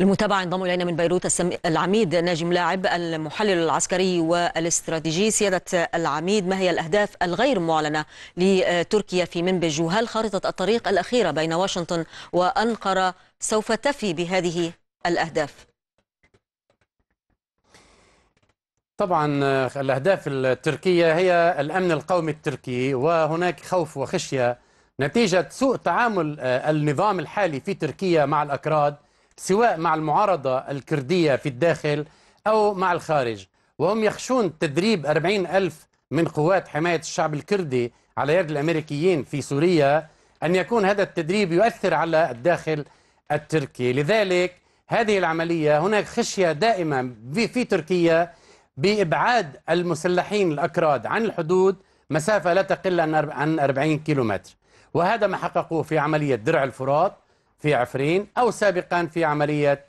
المتابعة انضم إلينا من بيروت العميد ناجم لاعب المحلل العسكري والاستراتيجي سيادة العميد ما هي الأهداف الغير معلنة لتركيا في منبج وهل خارطة الطريق الأخيرة بين واشنطن وأنقرة سوف تفي بهذه الأهداف؟ طبعا آه، الأهداف التركية هي الأمن القومي التركي وهناك خوف وخشية نتيجة سوء تعامل آه، النظام الحالي في تركيا مع الأكراد سواء مع المعارضة الكردية في الداخل أو مع الخارج وهم يخشون تدريب 40 ألف من قوات حماية الشعب الكردي على يد الأمريكيين في سوريا أن يكون هذا التدريب يؤثر على الداخل التركي لذلك هذه العملية هناك خشية دائمة في تركيا بإبعاد المسلحين الأكراد عن الحدود مسافة لا تقل عن 40 كيلومتر وهذا ما حققوه في عملية درع الفرات في عفرين أو سابقا في عملية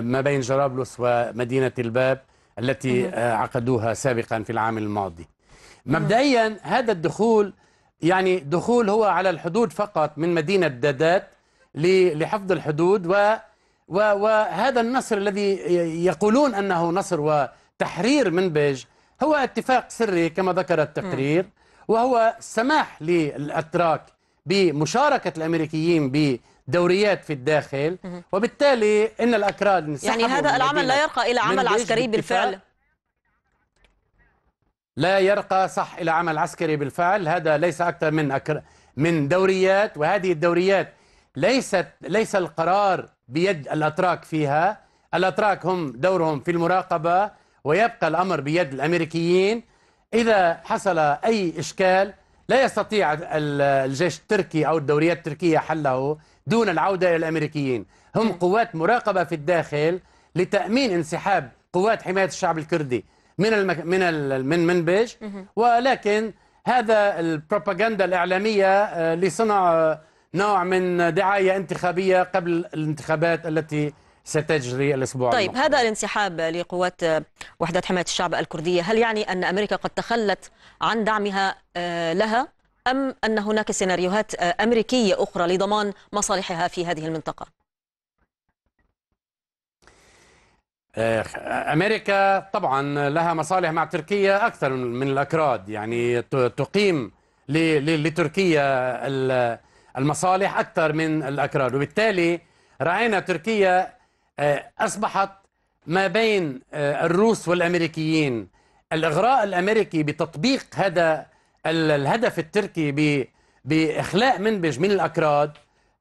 ما بين جرابلس ومدينة الباب التي آه، عقدوها سابقا في العام الماضي مبدئيا هذا الدخول يعني دخول هو على الحدود فقط من مدينة دادات لحفظ الحدود و وهذا النصر الذي يقولون أنه نصر وتحرير منبج هو اتفاق سري كما ذكر التقرير وهو سماح للأتراك بمشاركة الأمريكيين بدوريات في الداخل وبالتالي إن الأكراد يعني هذا العمل لا يرقى إلى عمل عسكري بالفعل لا يرقى صح إلى عمل عسكري بالفعل هذا ليس أكثر من أكر من دوريات وهذه الدوريات ليست ليس القرار بيد الأتراك فيها الأتراك هم دورهم في المراقبة ويبقى الأمر بيد الأمريكيين إذا حصل أي إشكال لا يستطيع الجيش التركي أو الدوريات التركية حله دون العودة إلى الأمريكيين هم قوات مراقبة في الداخل لتأمين انسحاب قوات حماية الشعب الكردي من المك... من ال... من منبج ولكن هذا البروباغندا الإعلامية آه، لصنع نوع من دعاية انتخابية قبل الانتخابات التي ستجري الأسبوع طيب المقبل. هذا الانسحاب لقوات وحدة حماية الشعب الكردية هل يعني أن أمريكا قد تخلت عن دعمها آه، لها أم أن هناك سيناريوهات آه، أمريكية أخرى لضمان مصالحها في هذه المنطقة؟ آه، أمريكا طبعا لها مصالح مع تركيا أكثر من الأكراد يعني تقيم لتركيا المصالح أكثر من الأكراد وبالتالي رأينا تركيا آه، أصبحت ما بين آه، الروس والأمريكيين الإغراء الأمريكي بتطبيق هذا الهدف التركي بإخلاء منبج من الأكراد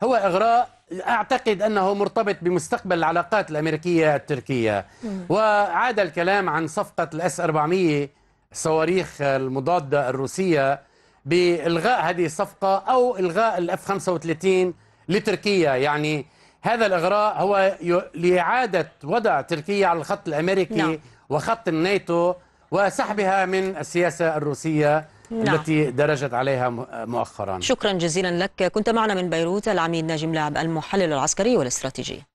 هو إغراء أعتقد أنه مرتبط بمستقبل العلاقات الأمريكية التركية وعاد الكلام عن صفقة الأس 400 الصواريخ المضادة الروسية بإلغاء هذه الصفقة أو إلغاء الأف 35 لتركيا يعني هذا الإغراء هو لإعادة وضع تركيا على الخط الأمريكي نعم. وخط الناتو وسحبها من السياسة الروسية نعم. التي درجت عليها مؤخرا شكرا جزيلا لك كنت معنا من بيروت العميد ناجم لعب المحلل العسكري والاستراتيجي